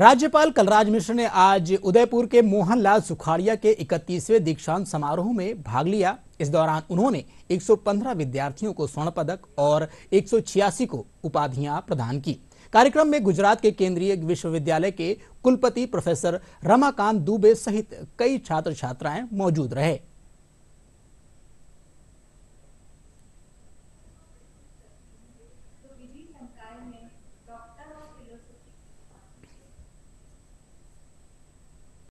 राज्यपाल कलराज मिश्र ने आज उदयपुर के मोहनलाल सुखाड़िया के 31वें दीक्षांत समारोह में भाग लिया इस दौरान उन्होंने 115 विद्यार्थियों को स्वर्ण पदक और एक को उपाधियां प्रदान की कार्यक्रम में गुजरात के केंद्रीय विश्वविद्यालय के कुलपति प्रोफेसर रमाकांत दुबे सहित कई छात्र छात्राएं मौजूद रहे